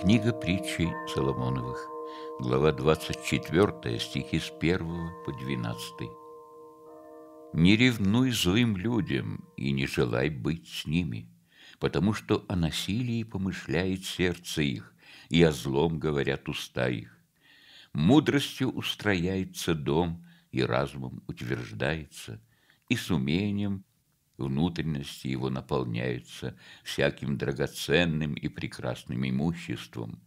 Книга притчей Соломоновых, глава 24, стихи с 1 по 12. «Не ревнуй злым людям и не желай быть с ними, потому что о насилии помышляет сердце их, и о злом говорят уста их. Мудростью устрояется дом, и разумом утверждается, и с умением внутренности его наполняются всяким драгоценным и прекрасным имуществом.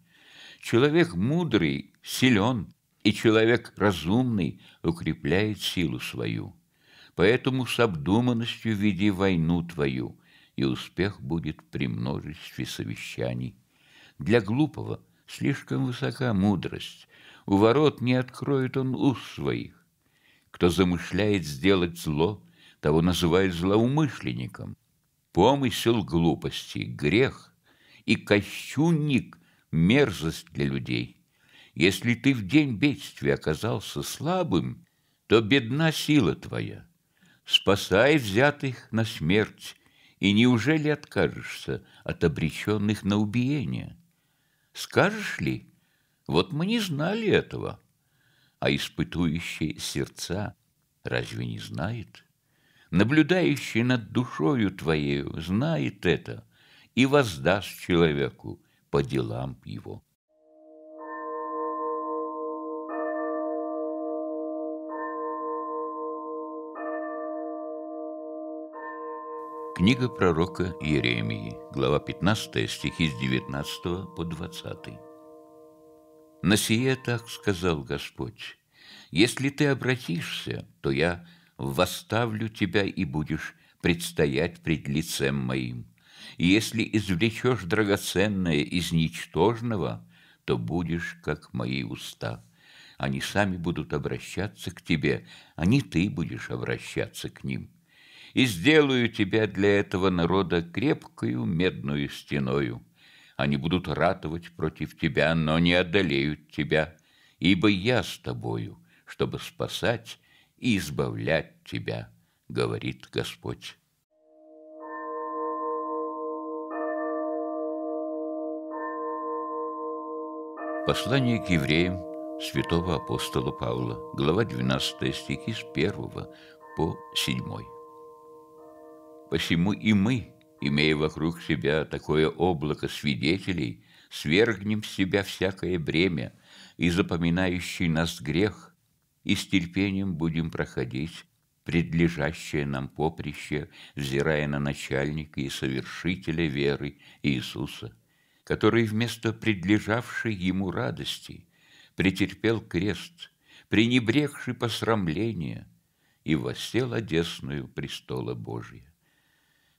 Человек мудрый силен, и человек разумный укрепляет силу свою. Поэтому с обдуманностью веди войну твою, и успех будет при множестве совещаний. Для глупого слишком высока мудрость, у ворот не откроет он уст своих. Кто замышляет сделать зло, того называют злоумышленником. Помысел глупости, грех и кощунник – мерзость для людей. Если ты в день бедствия оказался слабым, то бедна сила твоя. Спасай взятых на смерть, и неужели откажешься от обреченных на убиение? Скажешь ли, вот мы не знали этого, а испытующие сердца разве не знает?» наблюдающий над душою твоею, знает это и воздаст человеку по делам его. Книга пророка Иеремии, глава 15, стихи с 19 по 20. «На сие так сказал Господь, если ты обратишься, то я восставлю тебя и будешь предстоять пред лицем моим. И если извлечешь драгоценное из ничтожного, то будешь, как мои уста. Они сами будут обращаться к тебе, а не ты будешь обращаться к ним. И сделаю тебя для этого народа крепкою медную стеною. Они будут ратовать против тебя, но не одолеют тебя, ибо я с тобою, чтобы спасать и избавлять тебя, говорит Господь. Послание к евреям святого апостола Павла, глава 12 стихи с 1 по 7. «Посему и мы, имея вокруг себя такое облако свидетелей, свергнем с себя всякое бремя и запоминающий нас грех – и с терпением будем проходить предлежащее нам поприще, взирая на начальника и совершителя веры Иисуса, который вместо предлежавшей ему радости претерпел крест, пренебрегший посрамление, и воссел одесную престола Божия.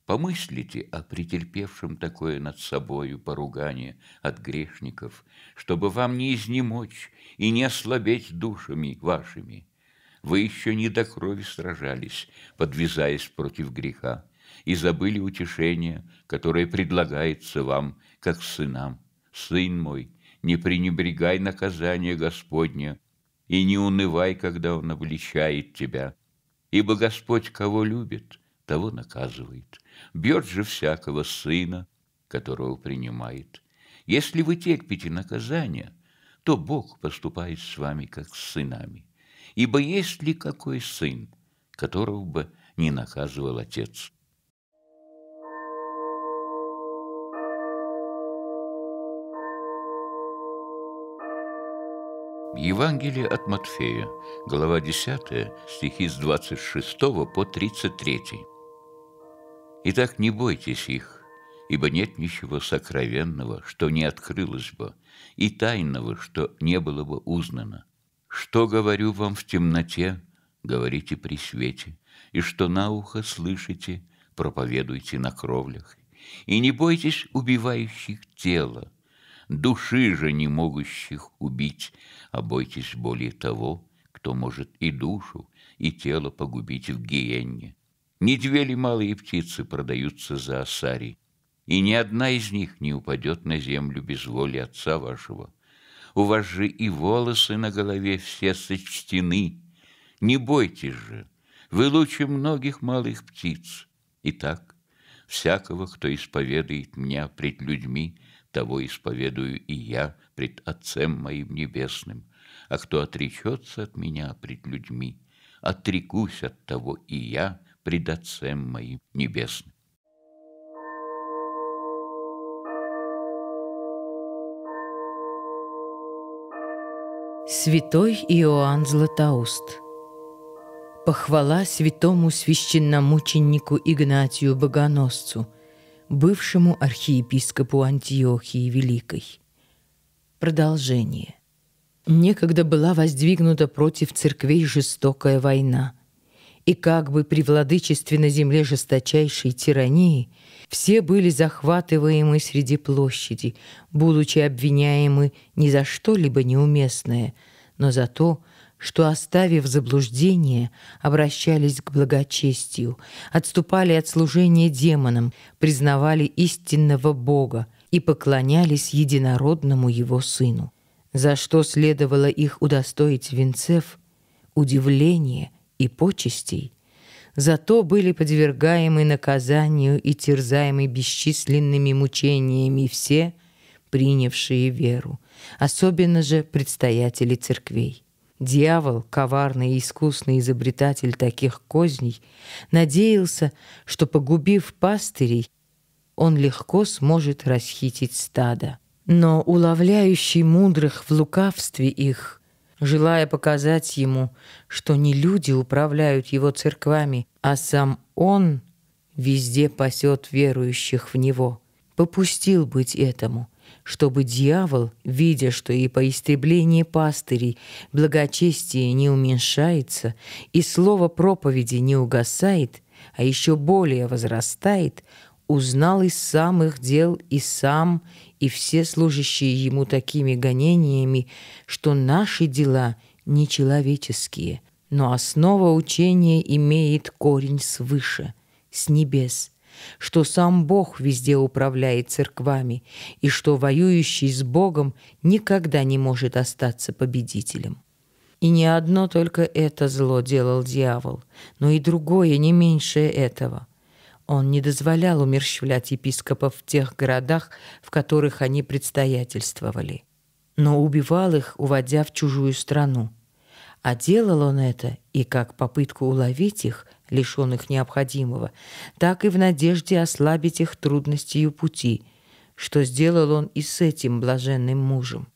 Помыслите о претерпевшем такое над собою поругание от грешников, чтобы вам не изнемочь и не ослабеть душами вашими. Вы еще не до крови сражались, подвязаясь против греха, и забыли утешение, которое предлагается вам, как сынам. Сын мой, не пренебрегай наказание Господня, и не унывай, когда Он обличает тебя, ибо Господь кого любит, того наказывает» Бьет же всякого сына, которого принимает. Если вы терпите наказание, то Бог поступает с вами как с сынами. Ибо есть ли какой сын, которого бы не наказывал отец? Евангелие от Матфея, глава 10, стихи с 26 по 33. Итак, не бойтесь их, ибо нет ничего сокровенного, что не открылось бы, и тайного, что не было бы узнано. Что говорю вам в темноте, говорите при свете, и что на ухо слышите, проповедуйте на кровлях. И не бойтесь убивающих тела, души же не могущих убить, а бойтесь более того, кто может и душу, и тело погубить в гиенне. Медвели малые птицы продаются за осари, и ни одна из них не упадет на землю без воли отца вашего. У вас же и волосы на голове все сочтены. Не бойтесь же, вы лучше многих малых птиц. Итак, всякого, кто исповедует меня пред людьми, того исповедую и я пред Отцем моим Небесным, а кто отречется от меня пред людьми, отрекусь от того и я – пред Отцем моим небесным. Святой Иоанн Златоуст Похвала святому священномученику Игнатию Богоносцу, бывшему архиепископу Антиохии Великой. Продолжение. Некогда была воздвигнута против церквей жестокая война – и как бы при владычестве на земле жесточайшей тирании все были захватываемы среди площади, будучи обвиняемы ни за что-либо неуместное, но за то, что, оставив заблуждение, обращались к благочестию, отступали от служения демонам, признавали истинного Бога и поклонялись единородному Его Сыну, за что следовало их удостоить венцев – удивление и почестей, зато были подвергаемы наказанию и терзаемы бесчисленными мучениями все, принявшие веру, особенно же предстоятели церквей. Дьявол, коварный и искусный изобретатель таких козней, надеялся, что, погубив пастырей, он легко сможет расхитить стадо. Но уловляющий мудрых в лукавстве их желая показать ему, что не люди управляют его церквами, а сам он везде пасет верующих в него. Попустил быть этому, чтобы дьявол, видя, что и по истреблении пастырей благочестие не уменьшается и слово проповеди не угасает, а еще более возрастает, узнал из самых дел, и сам, и все служащие ему такими гонениями, что наши дела нечеловеческие, но основа учения имеет корень свыше, с небес, что сам Бог везде управляет церквами и что воюющий с Богом никогда не может остаться победителем. И не одно только это зло делал дьявол, но и другое, не меньшее этого – он не дозволял умерщвлять епископов в тех городах, в которых они предстоятельствовали, но убивал их, уводя в чужую страну. А делал он это и как попытку уловить их, лишенных необходимого, так и в надежде ослабить их трудностью пути, что сделал он и с этим блаженным мужем.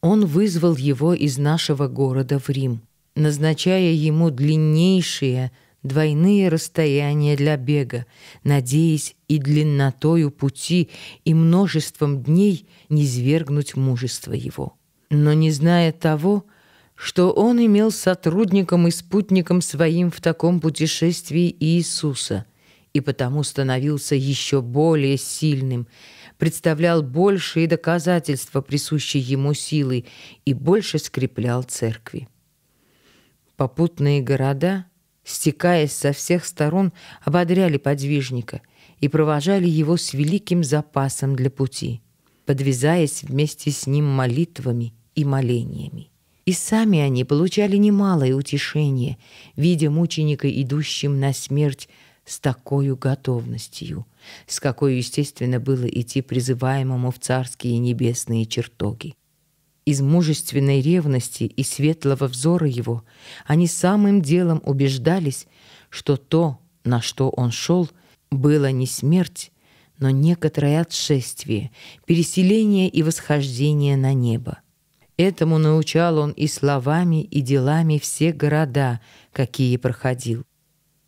Он вызвал его из нашего города в Рим, назначая ему длиннейшие – двойные расстояния для бега, надеясь и длиннотою пути, и множеством дней низвергнуть мужество его. Но не зная того, что он имел сотрудником и спутником своим в таком путешествии Иисуса, и потому становился еще более сильным, представлял большие доказательства присущей ему силы и больше скреплял церкви. Попутные города — стекаясь со всех сторон, ободряли подвижника и провожали его с великим запасом для пути, подвязаясь вместе с ним молитвами и молениями. И сами они получали немалое утешение, видя мученика, идущим на смерть с такой готовностью, с какой, естественно, было идти призываемому в царские небесные чертоги. Из мужественной ревности и светлого взора его они самым делом убеждались, что то, на что он шел, было не смерть, но некоторое отшествие, переселение и восхождение на небо. Этому научал он и словами, и делами все города, какие проходил.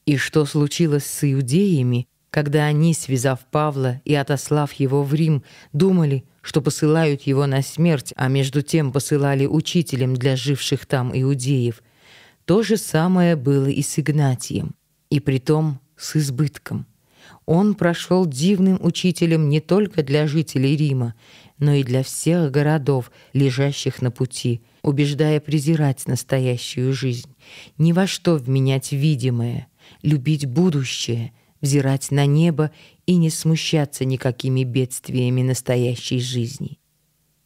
И что случилось с иудеями, когда они, связав Павла и отослав его в Рим, думали, что посылают его на смерть, а между тем посылали учителем для живших там иудеев. То же самое было и с Игнатием, и притом с избытком. Он прошел дивным учителем не только для жителей Рима, но и для всех городов, лежащих на пути, убеждая презирать настоящую жизнь, ни во что вменять видимое, любить будущее — взирать на небо и не смущаться никакими бедствиями настоящей жизни,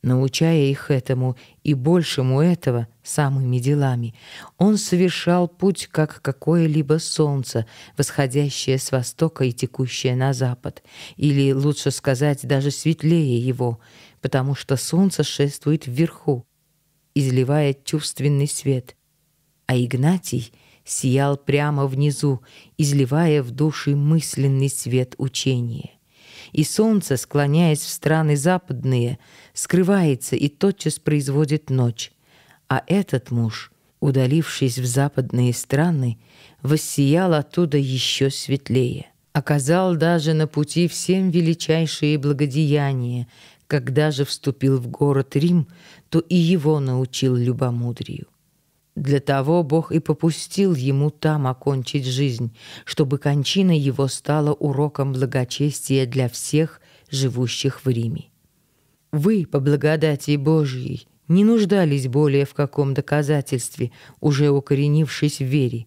научая их этому и большему этого самыми делами. Он совершал путь, как какое-либо солнце, восходящее с востока и текущее на запад, или, лучше сказать, даже светлее его, потому что солнце шествует вверху, изливая чувственный свет, а Игнатий — сиял прямо внизу, изливая в души мысленный свет учения. И солнце, склоняясь в страны западные, скрывается и тотчас производит ночь. А этот муж, удалившись в западные страны, воссиял оттуда еще светлее. Оказал даже на пути всем величайшие благодеяния, когда же вступил в город Рим, то и его научил любомудрию. Для того Бог и попустил ему там окончить жизнь, чтобы кончина его стала уроком благочестия для всех, живущих в Риме. Вы, по благодати Божьей, не нуждались более в каком доказательстве, уже укоренившись в вере.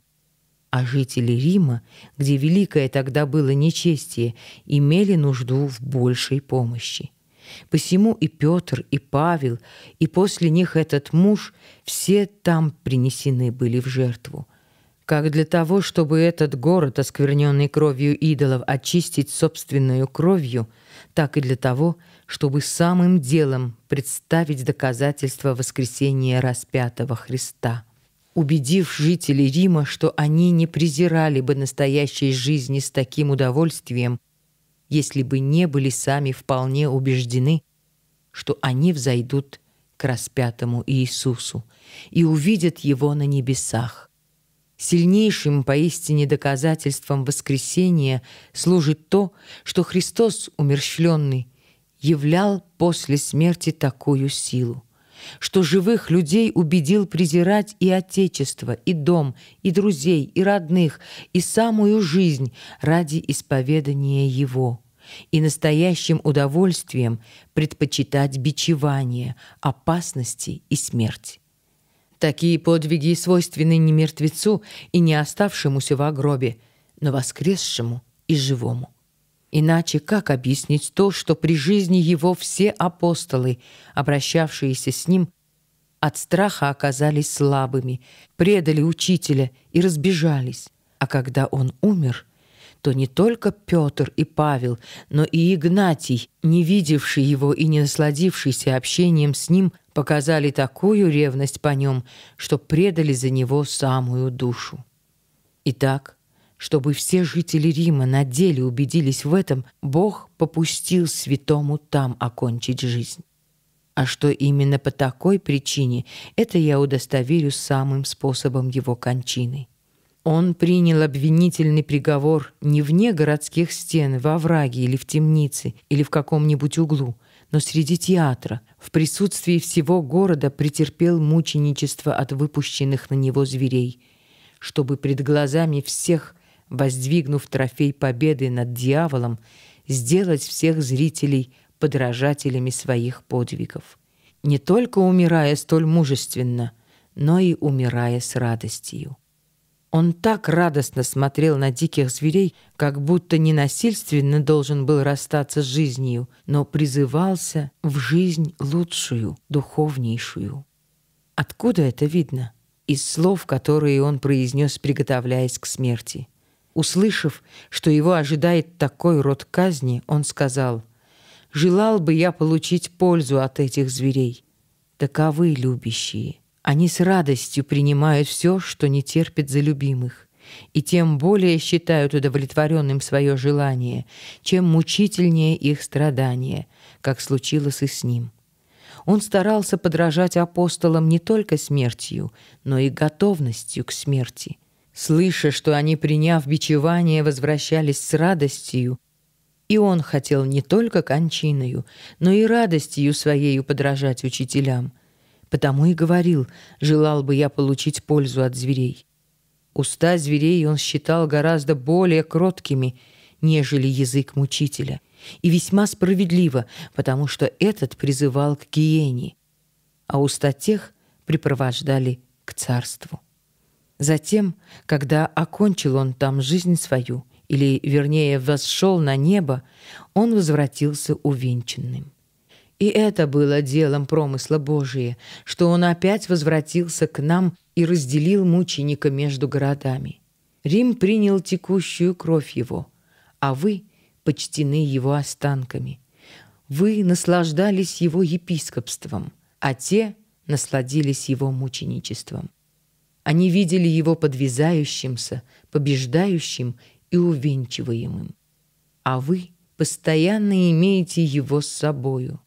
А жители Рима, где великое тогда было нечестие, имели нужду в большей помощи. Посему и Петр, и Павел, и после них этот муж, все там принесены были в жертву. Как для того, чтобы этот город, оскверненный кровью идолов, очистить собственную кровью, так и для того, чтобы самым делом представить доказательство воскресения распятого Христа. Убедив жителей Рима, что они не презирали бы настоящей жизни с таким удовольствием, если бы не были сами вполне убеждены, что они взойдут к распятому Иисусу и увидят Его на небесах. Сильнейшим поистине доказательством воскресения служит то, что Христос, умерщвленный, являл после смерти такую силу, что живых людей убедил презирать и отечество, и дом, и друзей, и родных, и самую жизнь ради исповедания Его и настоящим удовольствием предпочитать бичевание, опасности и смерть. Такие подвиги свойственны не мертвецу и не оставшемуся в гробе, но воскресшему и живому. Иначе как объяснить то, что при жизни его все апостолы, обращавшиеся с ним, от страха оказались слабыми, предали учителя и разбежались, а когда он умер – то не только Петр и Павел, но и Игнатий, не видевший его и не насладившийся общением с ним, показали такую ревность по нем, что предали за него самую душу. Итак, чтобы все жители Рима на деле убедились в этом, Бог попустил святому там окончить жизнь. А что именно по такой причине, это я удостоверю самым способом его кончины. Он принял обвинительный приговор не вне городских стен, во враге или в темнице, или в каком-нибудь углу, но среди театра, в присутствии всего города претерпел мученичество от выпущенных на него зверей, чтобы пред глазами всех, воздвигнув трофей победы над дьяволом, сделать всех зрителей подражателями своих подвигов. Не только умирая столь мужественно, но и умирая с радостью. Он так радостно смотрел на диких зверей, как будто ненасильственно должен был расстаться с жизнью, но призывался в жизнь лучшую, духовнейшую. Откуда это видно? Из слов, которые он произнес, приготовляясь к смерти. Услышав, что его ожидает такой род казни, он сказал, «Желал бы я получить пользу от этих зверей. Таковы любящие. Они с радостью принимают все, что не терпит за любимых, и тем более считают удовлетворенным свое желание, чем мучительнее их страдание, как случилось и с ним. Он старался подражать апостолам не только смертью, но и готовностью к смерти. Слыша, что они, приняв бичевание, возвращались с радостью, и он хотел не только кончиною, но и радостью своею подражать учителям – Потому и говорил, желал бы я получить пользу от зверей. Уста зверей он считал гораздо более кроткими, нежели язык мучителя. И весьма справедливо, потому что этот призывал к гиене, а уста тех припровождали к царству. Затем, когда окончил он там жизнь свою, или, вернее, восшел на небо, он возвратился увенчанным. И это было делом промысла Божия, что он опять возвратился к нам и разделил мученика между городами. Рим принял текущую кровь его, а вы почтены его останками. Вы наслаждались его епископством, а те насладились его мученичеством. Они видели его подвязающимся, побеждающим и увенчиваемым. А вы постоянно имеете его с собою.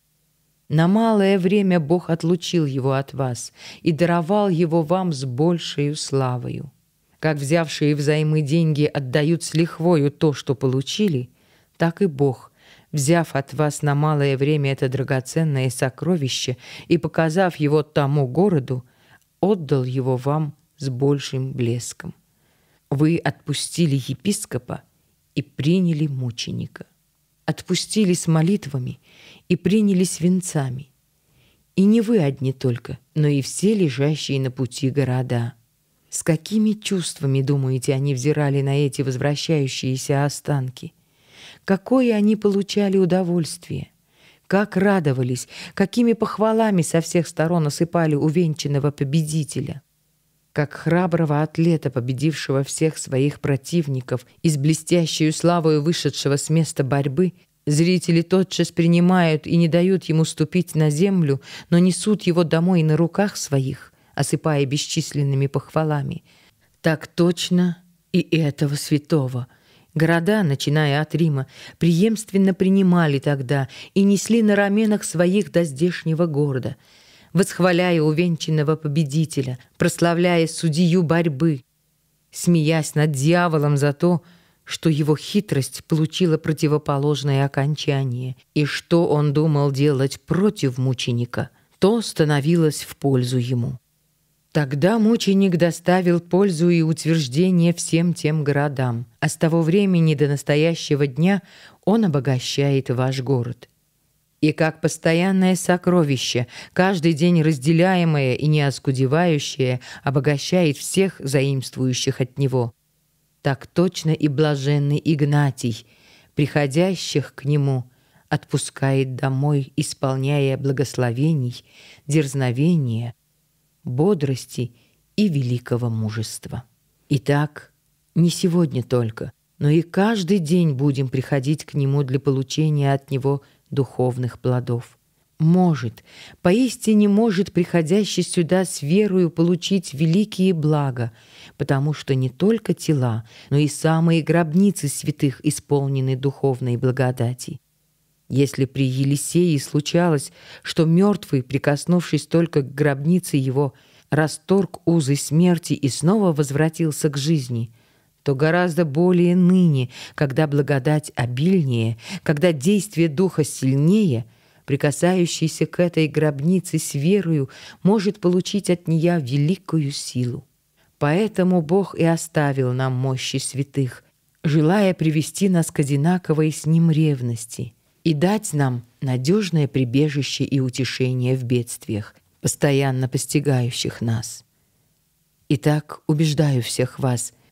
На малое время Бог отлучил его от вас и даровал его вам с большей славою. Как взявшие взаймы деньги отдают с лихвою то, что получили, так и Бог, взяв от вас на малое время это драгоценное сокровище и показав его тому городу, отдал его вам с большим блеском. Вы отпустили епископа и приняли мученика отпустили с молитвами и принялись венцами. И не вы одни только, но и все лежащие на пути города. С какими чувствами, думаете, они взирали на эти возвращающиеся останки? Какое они получали удовольствие? Как радовались, какими похвалами со всех сторон осыпали увенчанного победителя? как храброго атлета, победившего всех своих противников и с блестящей славою вышедшего с места борьбы, зрители тотчас принимают и не дают ему ступить на землю, но несут его домой на руках своих, осыпая бесчисленными похвалами. Так точно и этого святого — Города, начиная от Рима, преемственно принимали тогда и несли на раменах своих до здешнего города — восхваляя увенчанного победителя, прославляя судью борьбы, смеясь над дьяволом за то, что его хитрость получила противоположное окончание, и что он думал делать против мученика, то становилось в пользу ему. Тогда мученик доставил пользу и утверждение всем тем городам, а с того времени до настоящего дня он обогащает ваш город – и как постоянное сокровище, каждый день разделяемое и не оскудевающее, обогащает всех заимствующих от него. Так точно и блаженный Игнатий, приходящих к нему, отпускает домой, исполняя благословений, дерзновения, бодрости и великого мужества. Итак, не сегодня только, но и каждый день будем приходить к нему для получения от него – духовных плодов. Может, поистине может приходящий сюда с верою получить великие блага, потому что не только тела, но и самые гробницы святых исполнены духовной благодати. Если при Елисее случалось, что мертвый, прикоснувшись только к гробнице его, расторг узы смерти и снова возвратился к жизни – то гораздо более ныне, когда благодать обильнее, когда действие Духа сильнее, прикасающийся к этой гробнице с верою может получить от нее великую силу. Поэтому Бог и оставил нам мощи святых, желая привести нас к одинаковой с Ним ревности и дать нам надежное прибежище и утешение в бедствиях, постоянно постигающих нас. Итак, убеждаю всех вас —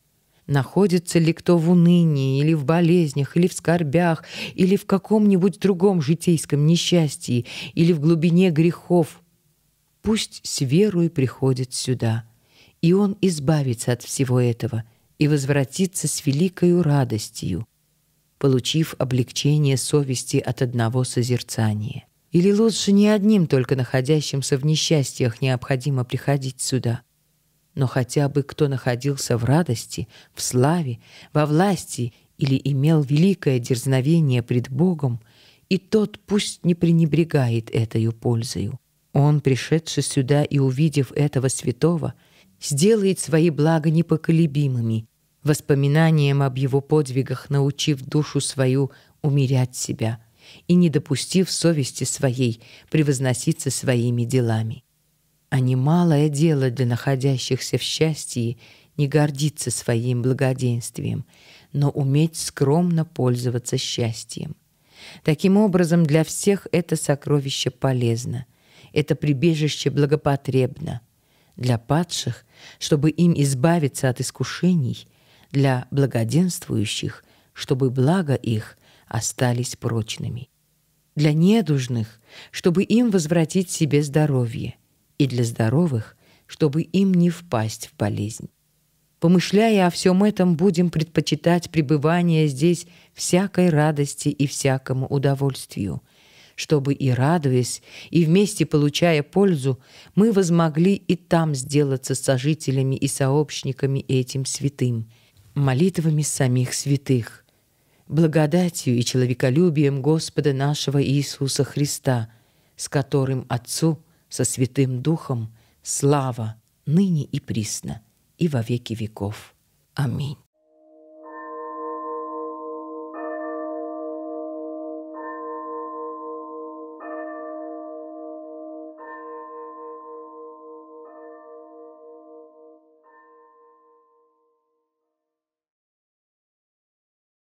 Находится ли кто в унынии, или в болезнях, или в скорбях, или в каком-нибудь другом житейском несчастье, или в глубине грехов, пусть с верой приходит сюда, и он избавится от всего этого и возвратится с великою радостью, получив облегчение совести от одного созерцания. Или лучше не одним только находящимся в несчастьях необходимо приходить сюда – но хотя бы кто находился в радости, в славе, во власти или имел великое дерзновение пред Богом, и тот пусть не пренебрегает этой пользою. Он, пришедший сюда и увидев этого святого, сделает свои блага непоколебимыми, воспоминанием об его подвигах научив душу свою умерять себя и не допустив совести своей превозноситься своими делами. А немалое дело для находящихся в счастье не гордиться своим благоденствием, но уметь скромно пользоваться счастьем. Таким образом, для всех это сокровище полезно, это прибежище благопотребно. Для падших, чтобы им избавиться от искушений, для благоденствующих, чтобы благо их остались прочными. Для недужных, чтобы им возвратить себе здоровье – и для здоровых, чтобы им не впасть в болезнь. Помышляя о всем этом, будем предпочитать пребывание здесь всякой радости и всякому удовольствию, чтобы и радуясь, и вместе получая пользу, мы возмогли и там сделаться сожителями и сообщниками этим святым, молитвами самих святых, благодатью и человеколюбием Господа нашего Иисуса Христа, с которым Отцу – со Святым Духом, слава ныне и присно, и во веки веков. Аминь.